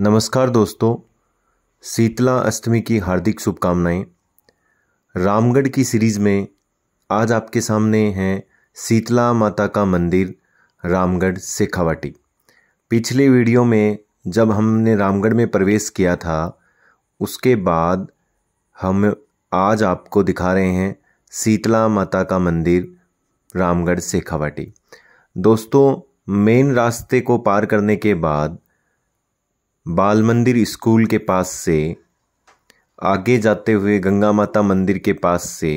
नमस्कार दोस्तों शीतला अष्टमी की हार्दिक शुभकामनाएं रामगढ़ की सीरीज़ में आज आपके सामने हैं शीतला माता का मंदिर रामगढ़ शेखावाटी पिछले वीडियो में जब हमने रामगढ़ में प्रवेश किया था उसके बाद हम आज आपको दिखा रहे हैं शीतला माता का मंदिर रामगढ़ शेखावाटी दोस्तों मेन रास्ते को पार करने के बाद बाल मंदिर स्कूल के पास से आगे जाते हुए गंगा माता मंदिर के पास से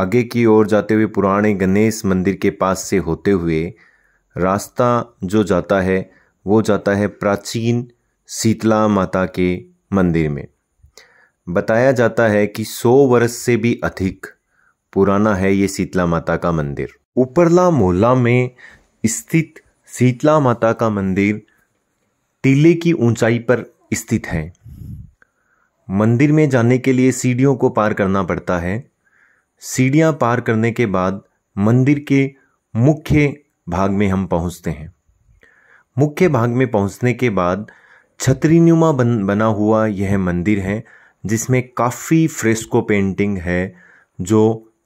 आगे की ओर जाते हुए पुराने गणेश मंदिर के पास से होते हुए रास्ता जो जाता है वो जाता है प्राचीन शीतला माता के मंदिर में बताया जाता है कि 100 वर्ष से भी अधिक पुराना है ये शीतला माता का मंदिर उपरला मोहल्ला में स्थित शीतला माता का मंदिर टीले की ऊंचाई पर स्थित है मंदिर में जाने के लिए सीढ़ियों को पार करना पड़ता है सीढ़ियां पार करने के बाद मंदिर के मुख्य भाग में हम पहुंचते हैं मुख्य भाग में पहुंचने के बाद छतरीनुमा बन बना हुआ यह मंदिर है जिसमें काफ़ी फ्रेस्को पेंटिंग है जो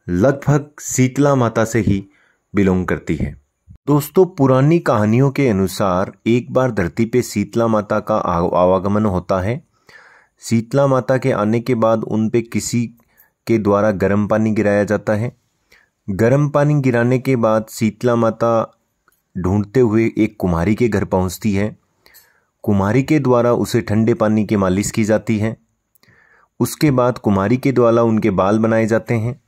लगभग शीतला माता से ही बिलोंग करती है दोस्तों पुरानी कहानियों के अनुसार एक बार धरती पे शीतला माता का आवागमन होता है शीतला माता के आने के बाद उन पे किसी के द्वारा गर्म पानी गिराया जाता है गर्म पानी गिराने के बाद शीतला माता ढूंढते हुए एक कुम्हारी के घर पहुंचती है कुम्हारी के द्वारा उसे ठंडे पानी की मालिश की जाती है उसके बाद कुम्हारी के द्वारा उनके बाल बनाए जाते हैं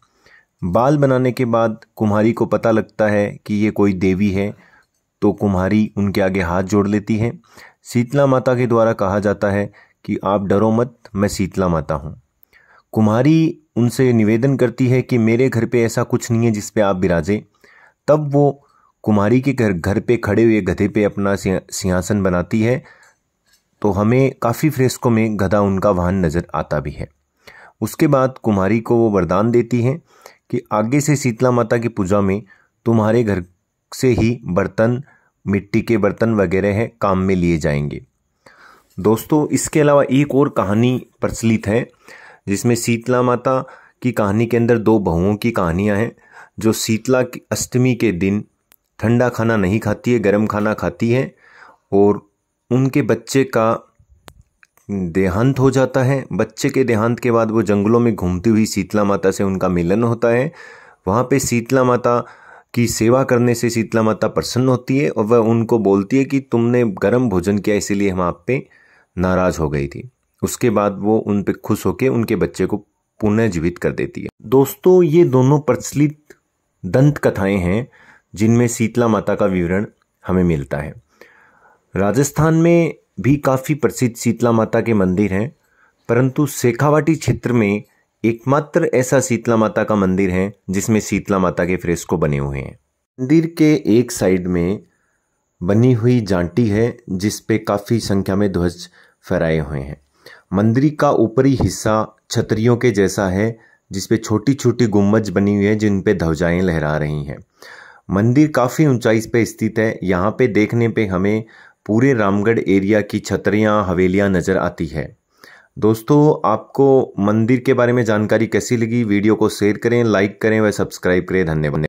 बाल बनाने के बाद कुम्हारी को पता लगता है कि ये कोई देवी है तो कुम्हारी उनके आगे हाथ जोड़ लेती है शीतला माता के द्वारा कहा जाता है कि आप डरो मत मैं शीतला माता हूँ कुम्हारी उनसे निवेदन करती है कि मेरे घर पे ऐसा कुछ नहीं है जिस पे आप बिराजे तब वो कुम्हारी के घर घर पे खड़े हुए गधे पे अपना सिंहासन बनाती है तो हमें काफ़ी फ्रेस्को में गधा उनका वाहन नज़र आता भी है उसके बाद कुम्हारी को वो वरदान देती हैं कि आगे से शीतला माता की पूजा में तुम्हारे घर से ही बर्तन मिट्टी के बर्तन वगैरह हैं काम में लिए जाएंगे दोस्तों इसके अलावा एक और कहानी प्रचलित है जिसमें शीतला माता की कहानी के अंदर दो बहुओं की कहानियां हैं जो शीतला की अष्टमी के दिन ठंडा खाना नहीं खाती है गर्म खाना खाती है और उनके बच्चे का देहांत हो जाता है बच्चे के देहांत के बाद वो जंगलों में घूमती हुई शीतला माता से उनका मिलन होता है वहाँ पे शीतला माता की सेवा करने से शीतला माता प्रसन्न होती है और वह उनको बोलती है कि तुमने गर्म भोजन किया इसीलिए हम आप पे नाराज हो गई थी उसके बाद वो उन पर खुश होकर उनके बच्चे को पुनः जीवित कर देती है दोस्तों ये दोनों प्रचलित दंत कथाएं हैं जिनमें शीतला माता का विवरण हमें मिलता है राजस्थान में भी काफ़ी प्रसिद्ध शीतला माता के मंदिर हैं परंतु शेखावाटी क्षेत्र में एकमात्र ऐसा शीतला माता का मंदिर है जिसमें शीतला माता के फ्रेस्को बने हुए हैं मंदिर के एक साइड में बनी हुई जांटी है जिस पे काफ़ी संख्या में ध्वज फहराए हुए हैं मंदिर का ऊपरी हिस्सा छतरियों के जैसा है जिसपे छोटी छोटी गुम्बज बनी हुई है जिन पे ध्वजाएँ लहरा रही हैं मंदिर काफ़ी ऊंचाई पे स्थित है यहाँ पे देखने पे हमें पूरे रामगढ़ एरिया की छतरियाँ हवेलियाँ नज़र आती है दोस्तों आपको मंदिर के बारे में जानकारी कैसी लगी वीडियो को शेयर करें लाइक करें व सब्सक्राइब करें धन्यवाद